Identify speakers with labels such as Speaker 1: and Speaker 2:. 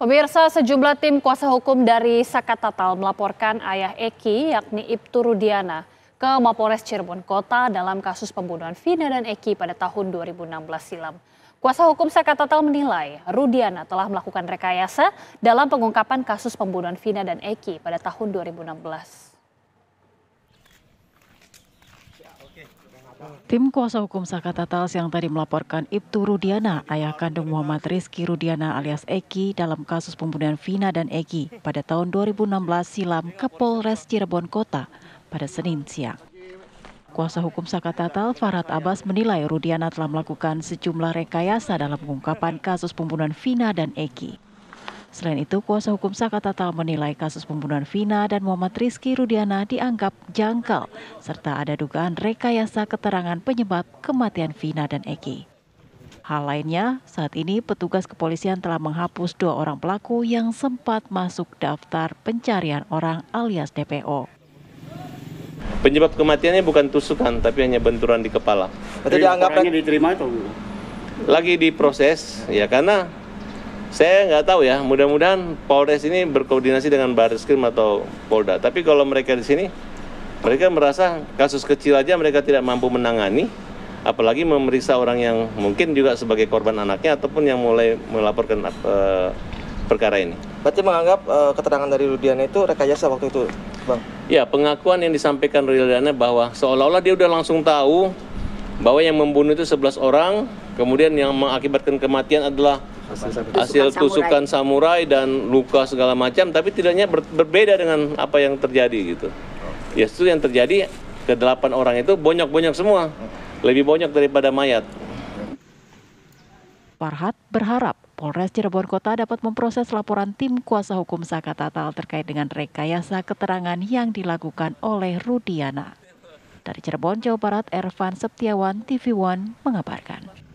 Speaker 1: Pemirsa sejumlah tim kuasa hukum dari Saka Tatal melaporkan ayah Eki yakni Ibtu Rudiana ke Mapores Cirebon Kota dalam kasus pembunuhan Vina dan Eki pada tahun 2016 silam. Kuasa hukum Saka Tatal menilai Rudiana telah melakukan rekayasa dalam pengungkapan kasus pembunuhan Vina dan Eki pada tahun 2016.
Speaker 2: Tim kuasa hukum Saka Tatals yang tadi melaporkan Ibtu Rudiana, ayah kandung Muhammad Rizky Rudiana alias Eki dalam kasus pembunuhan Vina dan Eki pada tahun 2016 silam ke Polres Cirebon Kota pada Senin siang. Kuasa hukum Saka Tatal, Farhat Abbas menilai Rudiana telah melakukan sejumlah rekayasa dalam pengungkapan kasus pembunuhan Vina dan Eki. Selain itu, kuasa hukum Saka Sakatatal menilai kasus pembunuhan Vina dan Muhammad Rizky Rudiana dianggap janggal, serta ada dugaan rekayasa keterangan penyebab kematian Vina dan Eki. Hal lainnya, saat ini petugas kepolisian telah menghapus dua orang pelaku yang sempat masuk daftar pencarian orang alias DPO.
Speaker 3: Penyebab kematiannya bukan tusukan, tapi hanya benturan di kepala. Jadi dianggap diterima itu? Lagi diproses, ya karena saya nggak tahu ya, mudah-mudahan Polres ini berkoordinasi dengan Baris Krim atau Polda. Tapi kalau mereka di sini, mereka merasa kasus kecil aja mereka tidak mampu menangani, apalagi memeriksa orang yang mungkin juga sebagai korban anaknya ataupun yang mulai melaporkan uh, perkara ini. Berarti menganggap uh, keterangan dari Rudiana itu rekayasa waktu itu, Bang? Ya, pengakuan yang disampaikan Rudiana bahwa seolah-olah dia udah langsung tahu bahwa yang membunuh itu 11 orang, kemudian yang mengakibatkan kematian adalah
Speaker 1: hasil tusukan
Speaker 3: samurai dan luka segala macam tapi tidaknya ber, berbeda dengan apa yang terjadi gitu oh. ya itu yang terjadi ke delapan orang itu bonyok-bonyok semua lebih bonyok daripada mayat
Speaker 2: Farhat berharap Polres Cirebon Kota dapat memproses laporan tim kuasa hukum Saka Tatal terkait dengan rekayasa keterangan yang dilakukan oleh Rudiana. Dari Cirebon, Jawa Barat, Ervan Septiawan, TV One mengabarkan.